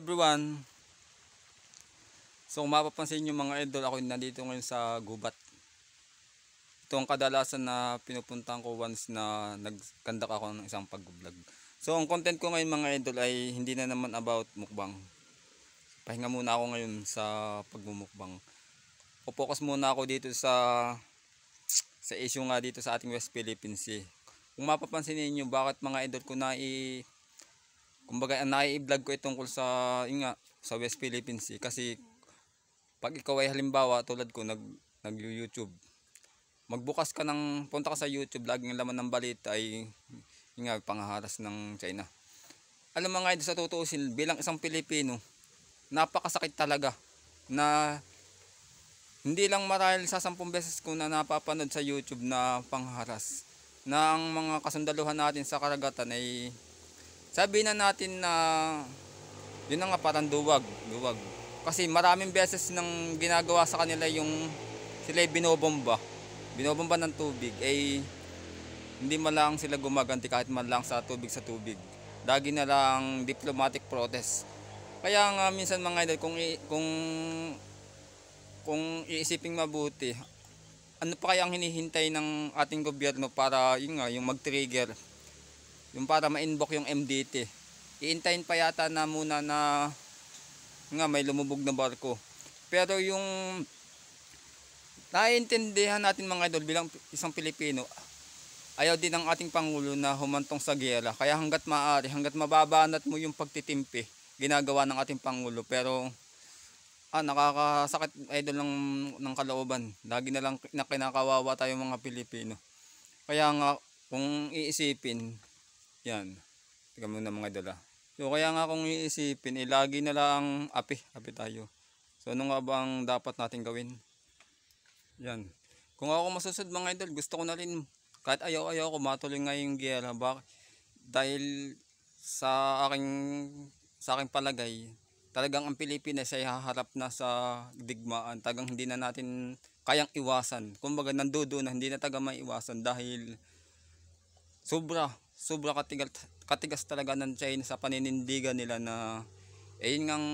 everyone So mapapansin nyo mga idol Ako nandito ngayon sa gubat Ito ang kadalasan na pinupuntahan ko once na Nagkanda ako ng isang pag vlog So ang content ko ngayon mga idol ay Hindi na naman about mukbang Pahinga muna ako ngayon sa pagmumukbang focus muna ako dito sa Sa issue nga dito sa ating West Philippines Sea Kung mapapansin niyo bakit mga idol ko na i kumbaga nai-vlog ko itong sa yun nga, sa West Philippines Sea kasi pag ikaw ay halimbawa tulad ko nag nag-YouTube magbukas ka ng punta ka sa YouTube laging laman ng balita ay yun nga pangharas ng China alam mga idol sa tutuusin bilang isang Pilipino napakasakit talaga na hindi lang marahil sa 10 beses ko na napapanood sa YouTube na pangharas na ang mga kasundaluhan natin sa karagatan ay sabi na natin na yun na nga parang duwag, duwag. Kasi maraming beses nang ginagawa sa kanila yung sila binobomba. Binobomba ng tubig ay eh, hindi malang sila gumaganti kahit man lang sa tubig sa tubig. Lagi na lang diplomatic protest. Kaya nga minsan mga idol kung kung kung iisipin mabuti, ano pa kaya ang hinihintay ng ating gobyerno para yun nga yung mag-trigger yung para ma-inbox yung MDT iintayin pa yata na muna na nga may lumubog na barko pero yung naiintindihan natin mga idol bilang isang Pilipino ayaw din ng ating Pangulo na humantong sa gera kaya hanggat maaari hanggat mababanat mo yung pagtitimpi ginagawa ng ating Pangulo pero ah, nakakasakit idol ng, ng kalooban lagi na lang na tayo mga Pilipino kaya nga kung iisipin yan. Tingnan mo na mga dala. Ah. So kaya nga kung iisipin, ilagi eh, na lang api. Api tayo. So ano nga ba ang dapat natin gawin? Yan. Kung ako masusod mga idol, gusto ko na rin kahit ayaw-ayaw ko matuloy nga yung giyera. Bak dahil sa aking sa aking palagay, talagang ang Pilipinas ay haharap na sa digmaan tagang hindi na natin kayang iwasan kumbaga nandodo na hindi na taga maiwasan dahil sobra sobrang katigas, katigas talaga ng China sa paninindigan nila na eh yun ngang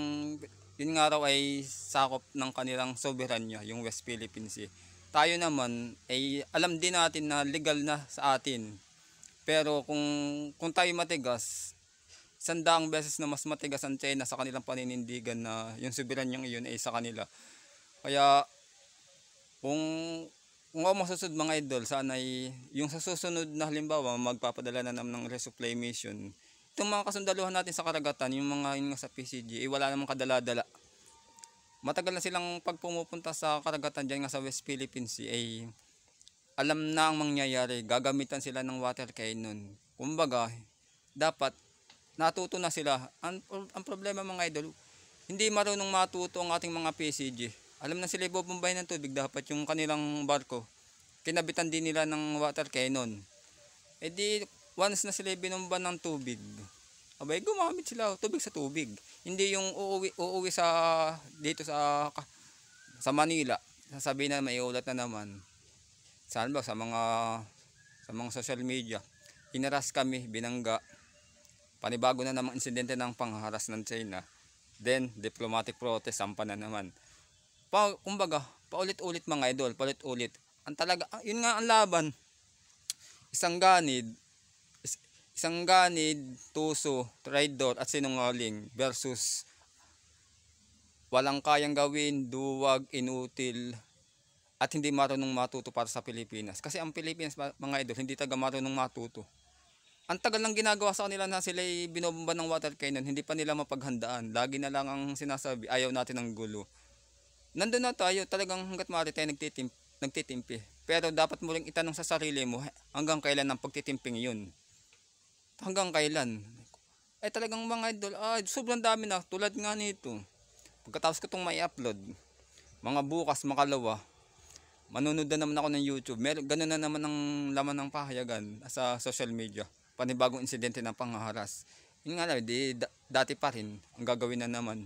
yun nga raw ay sakop ng kanilang soberanya yung West Philippine Sea tayo naman ay eh, alam din natin na legal na sa atin pero kung kung tayo matigas sandaang beses na mas matigas ang China sa kanilang paninindigan na yung soberanyang iyon ay sa kanila kaya kung kung ako masusod mga idol, sana ay yung sa susunod na halimbawa magpapadala na naman ng resupply mission. Itong mga kasundaluhan natin sa karagatan, yung mga yun nga sa PCG, eh, wala namang kadala-dala. Matagal na silang pagpumupunta sa karagatan dyan nga sa West Philippine Sea, eh, alam na ang mangyayari, gagamitan sila ng water cannon. Kumbaga, dapat natuto na sila. Ang, ang problema mga idol, hindi marunong matuto ang ating mga PCG alam na sila ibobombay ng tubig dapat yung kanilang barko kinabitan din nila ng water cannon e di once na sila binomba ng tubig abay gumamit sila tubig sa tubig hindi yung uuwi, uuwi sa dito sa sa Manila sasabihin na may ulat na naman saan ba sa mga sa mga social media hinaras kami binangga panibago na namang insidente ng pangharas ng China then diplomatic protest sampa na naman pa, kumbaga, paulit-ulit mga idol, paulit-ulit. Ang talaga, yun nga ang laban. Isang ganid, isang ganid, tuso, traidor at sinungaling versus walang kayang gawin, duwag, inutil at hindi marunong matuto para sa Pilipinas. Kasi ang Pilipinas mga idol, hindi taga marunong matuto. Ang tagal lang ginagawa sa kanila na sila binobomba ng water cannon, hindi pa nila mapaghandaan. Lagi na lang ang sinasabi, ayaw natin ng gulo nandun na tayo talagang hanggat maaari tayo nagtitim, nagtitimpi pero dapat mo ring itanong sa sarili mo hanggang kailan ang pagtitimping yun hanggang kailan eh talagang mga idol ah, sobrang dami na tulad nga nito pagkatapos ko itong may upload mga bukas makalawa manunod na naman ako ng YouTube Mer ganun na naman ang laman ng pahayagan sa social media panibagong insidente ng panghaharas yun nga lang di, dati pa rin ang gagawin na naman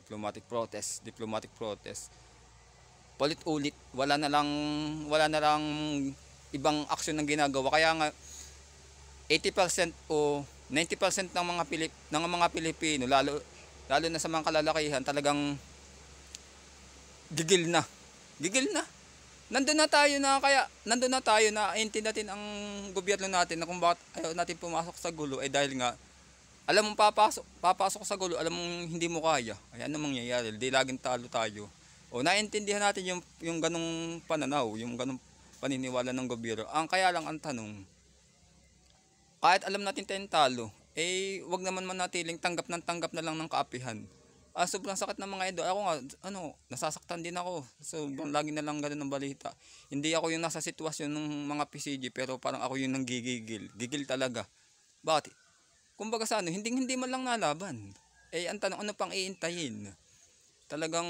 diplomatic protest, diplomatic protest. Palit-ulit, wala na lang wala na lang ibang aksyon ng ginagawa. Kaya nga 80% o 90% ng mga Pilip ng mga Pilipino lalo lalo na sa mga kalalakihan talagang gigil na. Gigil na. Nandun na tayo na kaya nandun na tayo na intindihin eh, natin ang gobyerno natin na kung bakit ayaw natin pumasok sa gulo ay eh dahil nga alam mo papasok, papasok sa gulo, alam mo hindi mo kaya. Ayan ang mangyayari. hindi laging talo tayo. O naiintindihan natin yung, yung ganong pananaw, yung ganong paniniwala ng gobyerno. Ang kaya lang ang tanong, kahit alam natin tayong talo, eh wag naman manatiling tanggap ng tanggap na lang ng kaapihan. Ah, sobrang sakit ng mga idol. Ako nga, ano, nasasaktan din ako. Sobrang lagi na lang ganun ng balita. Hindi ako yung nasa sitwasyon ng mga PCG, pero parang ako yung nanggigigil. Gigil talaga. Bakit? kumbaga sa ano, hindi hindi man lang nalaban. Eh ang tanong ano pang iintayin? Talagang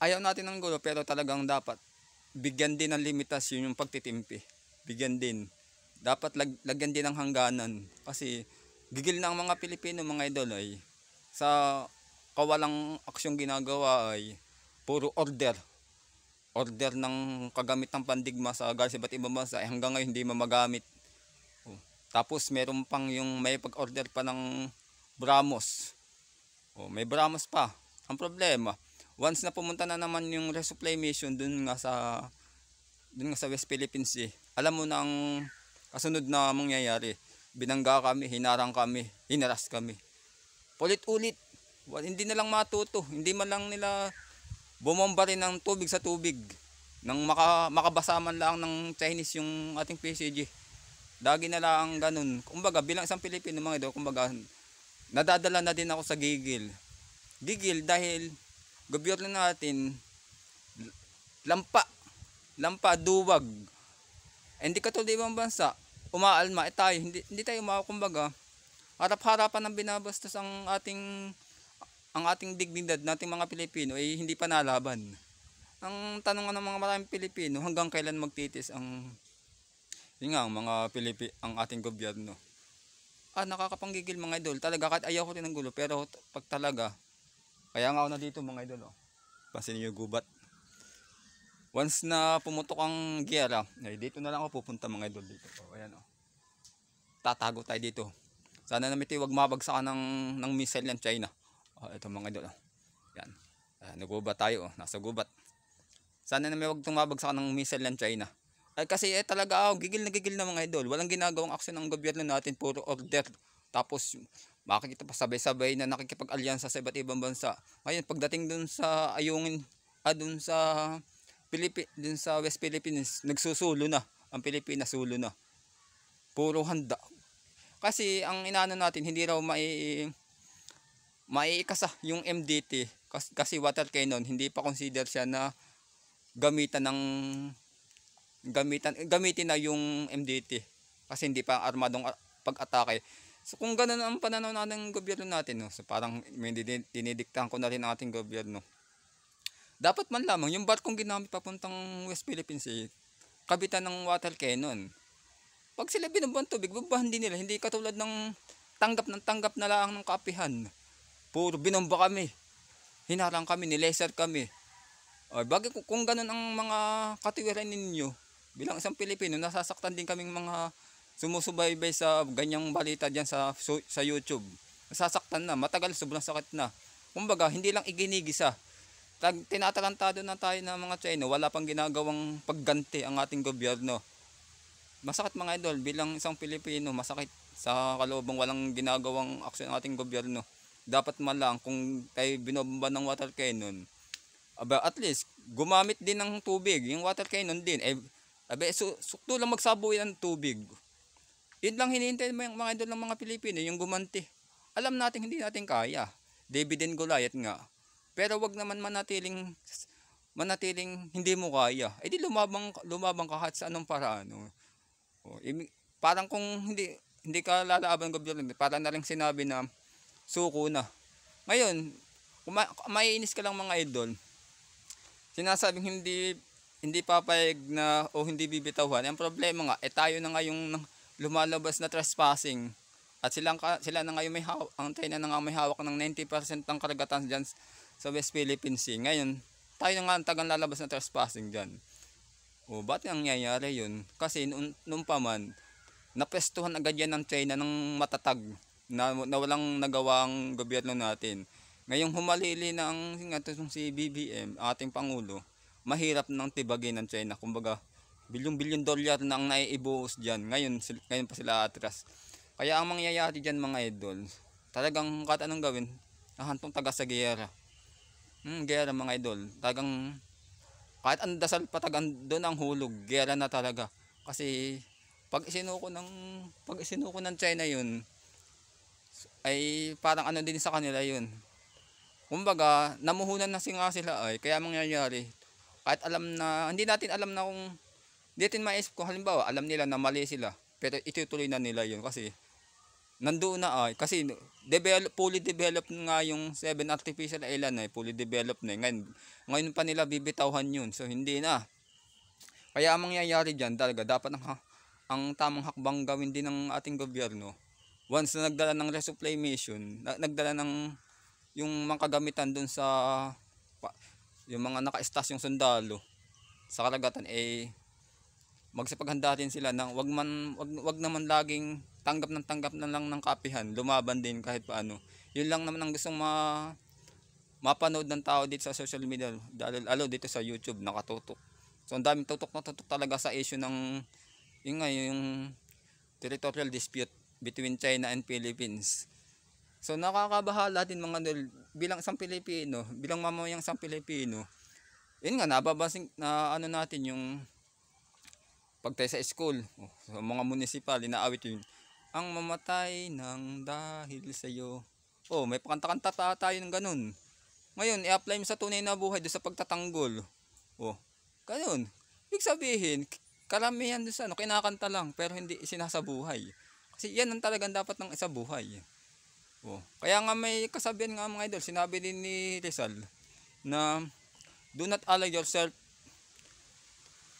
ayaw natin ng gulo pero talagang dapat bigyan din ng limitasyon yung pagtitimpi. Bigyan din. Dapat lag, lagyan din ng hangganan kasi gigil na ang mga Pilipino mga idol ay sa kawalang aksyong ginagawa ay puro order order ng kagamit ng pandigma sa Gaza iba't ibang bansa eh hanggang ngayon hindi mamagamit tapos meron pang yung may pag-order pa ng Bramos. Oh, may Bramos pa. Ang problema, once na pumunta na naman yung resupply mission dun nga sa dun nga sa West Philippines eh. Alam mo na ang kasunod na mangyayari. Binangga kami, hinarang kami, hinaras kami. Ulit-ulit. Hindi na lang matuto. Hindi man lang nila bumomba rin ng tubig sa tubig nang maka, makabasa man lang ng Chinese yung ating PCG. Lagi na lang ganun. Kumbaga, bilang isang Pilipino mga idol, kumbaga, nadadala na din ako sa gigil. Gigil dahil gobyerno natin, lampa, lampa, duwag. Eh, hindi ka katulad ibang bansa, umaalma, eh tayo, hindi, hindi tayo kumbaga, harap-harapan ng binabastos ang ating ang ating dignidad nating mga Pilipino ay eh, hindi pa nalaban. Ang tanong ng mga maraming Pilipino, hanggang kailan magtitis ang yun nga ang mga Pilipi ang ating gobyerno ah nakakapanggigil mga idol talaga kahit ayaw ko din ng gulo pero pag talaga kaya nga ako na dito mga idol oh. pansin niyo gubat once na pumutok ang giyera ay dito na lang ako pupunta mga idol dito oh, ayan oh. tatago tayo dito sana na ito wag mabagsakan ng, ng missile ng China oh, ito mga idol oh. yan ah, nagubat tayo oh. nasa gubat sana na naman wag tumabagsakan ng missile ng China ay, kasi eh, talaga ako, oh, gigil na gigil na mga idol. Walang ginagawang aksyon ng gobyerno natin, puro order. Tapos, makikita pa sabay-sabay na nakikipag-alyansa sa iba't ibang bansa. Ngayon, pagdating dun sa ayungin, ah, dun sa Pilipi, dun sa West Philippines, nagsusulo na. Ang Pilipinas, sulo na. Puro handa. Kasi, ang inaano natin, hindi raw mai maiikasa yung MDT kasi, kasi water cannon hindi pa consider siya na gamitan ng gamitan, gamitin na yung MDT kasi hindi pa armadong pag-atake. So kung ganoon ang pananaw ng gobyerno natin, no? so parang may dinidiktahan ko na rin ating gobyerno. Dapat man lamang, yung barkong ginamit papuntang West Philippine Sea, kabitan ng water cannon. Pag sila binubuhan tubig, bubahan din nila. Hindi katulad ng tanggap ng tanggap na lang ng kapihan. Puro binomba kami. Hinarang kami, nilaser kami. O, bagay kung ganun ang mga katiwiran ninyo, bilang isang Pilipino nasasaktan din kaming mga sumusubaybay sa ganyang balita diyan sa sa YouTube nasasaktan na matagal sobrang sakit na kumbaga hindi lang iginigisa Tag, tinatalantado na tayo ng mga Chino wala pang ginagawang pagganti ang ating gobyerno masakit mga idol bilang isang Pilipino masakit sa kalubang walang ginagawang aksyon ng ating gobyerno dapat man lang kung tayo binobomba ng water cannon aba at least gumamit din ng tubig yung water cannon din eh Abe, su sukto lang magsaboy ng tubig. Yun lang hinihintay mo yung mga idol ng mga Pilipino, yung gumanti. Alam natin hindi natin kaya. David and Goliath nga. Pero wag naman manatiling manatiling hindi mo kaya. Eh di lumabang lumabang kahit sa anong paraan. O, oh. oh, parang kung hindi hindi ka lalaban ng gobyerno, para na lang sinabi na suko na. Ngayon, kung maiinis ka lang mga idol, sinasabing hindi hindi papayag na o hindi bibitawan. Ang problema nga, eh tayo na nga yung lumalabas na trespassing. At sila, sila na ngayon may hawak, ang China na nga may hawak ng 90% ng karagatan dyan sa West Philippine Sea. Ngayon, tayo na nga ang tagang lalabas na trespassing dyan. O, ba't nangyayari yun? Kasi noon, noon pa man, napestuhan agad yan ng China ng matatag na, na walang nagawang gobyerno natin. Ngayong humalili na ang, nga, si BBM, ating Pangulo, mahirap nang tibagin ng China. Kumbaga, bilyon-bilyon dolyar na ang naiibuhos dyan. Ngayon, ngayon pa sila atras. Kaya ang mangyayari dyan mga idol, talagang kahit anong gawin, nahantong taga sa giyera. Hmm, giyera mga idol. Talagang kahit ang dasal pa tagang doon ang hulog, giyera na talaga. Kasi pag isinuko ng pag isinuko ng China 'yun ay parang ano din sa kanila 'yun. Kumbaga, namuhunan na singa sila ay kaya mangyayari kahit alam na hindi natin alam na kung hindi natin maisip kung halimbawa alam nila na mali sila pero itutuloy na nila yun kasi nandoon na ay ah, kasi develop, fully developed nga yung 7 artificial island ay eh, fully developed na eh. ngayon ngayon pa nila bibitawhan yun so hindi na kaya ang mangyayari diyan talaga dapat ang, ang tamang hakbang gawin din ng ating gobyerno once na nagdala ng resupply mission na, nagdala ng yung mga kagamitan doon sa pa, yung mga naka-stas yung sundalo sa karagatan eh magsipaghanda din sila ng wag man wag, wag naman laging tanggap ng tanggap na lang ng kapihan lumaban din kahit paano yun lang naman ang gustong ma mapanood ng tao dito sa social media dahil alo dito sa YouTube nakatutok so ang daming tutok na tutok talaga sa issue ng yun nga yung territorial dispute between China and Philippines So nakakabahala din mga idol bilang isang Pilipino, bilang mamayang isang Pilipino. Yun nga nababasin na ano natin yung pagtay sa school, so, mga municipal inaawit yun. Ang mamatay ng dahil sa iyo. Oh, may pakanta-kanta ta tayo ng ganun. Ngayon, i-apply mo sa tunay na buhay do sa pagtatanggol. Oh, ganun. Ibig sabihin, karamihan doon sa ano, kinakanta lang pero hindi sinasabuhay. Kasi yan ang talagang dapat ng isa buhay. Oh. Kaya nga may kasabihan nga mga idol, sinabi din ni Rizal na do not allow yourself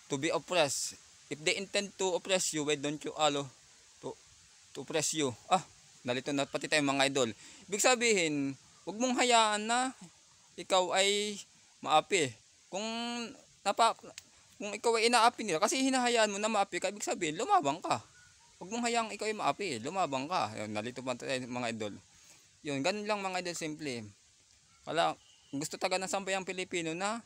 to be oppressed. If they intend to oppress you, why don't you allow to, to oppress you? Ah, nalito na pati tayo mga idol. Ibig sabihin, huwag mong hayaan na ikaw ay maapi. Kung napa, kung ikaw ay inaapi nila, kasi hinahayaan mo na maapi ka, ibig sabihin, lumabang ka. Huwag mong hayaan ikaw ay maapi, lumabang ka. Yan, nalito pa tayo mga idol. Yun, ganun lang mga idol, simple. Wala, gusto taga ng sampay Pilipino na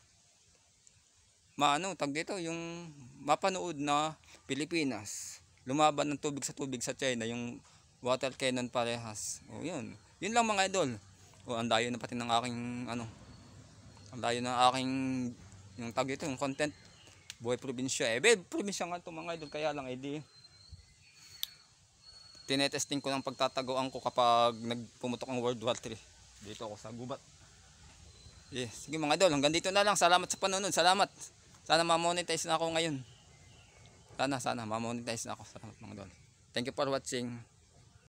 maano, tag dito, yung mapanood na Pilipinas. Lumaban ng tubig sa tubig sa China, yung water cannon parehas. O yun, yun lang mga idol. O, ang layo na pati ng aking, ano, ang layo ng aking, yung tag dito, yung content. Buhay probinsya. Eh, babe, probinsya nga ito mga idol, kaya lang, edi, eh, tinetesting ko ng pagtataguan ko kapag nagpumutok ang World War 3 dito ako sa gubat yes. sige mga idol hanggang dito na lang salamat sa panonood salamat sana ma-monetize na ako ngayon sana sana ma-monetize na ako salamat mga idol thank you for watching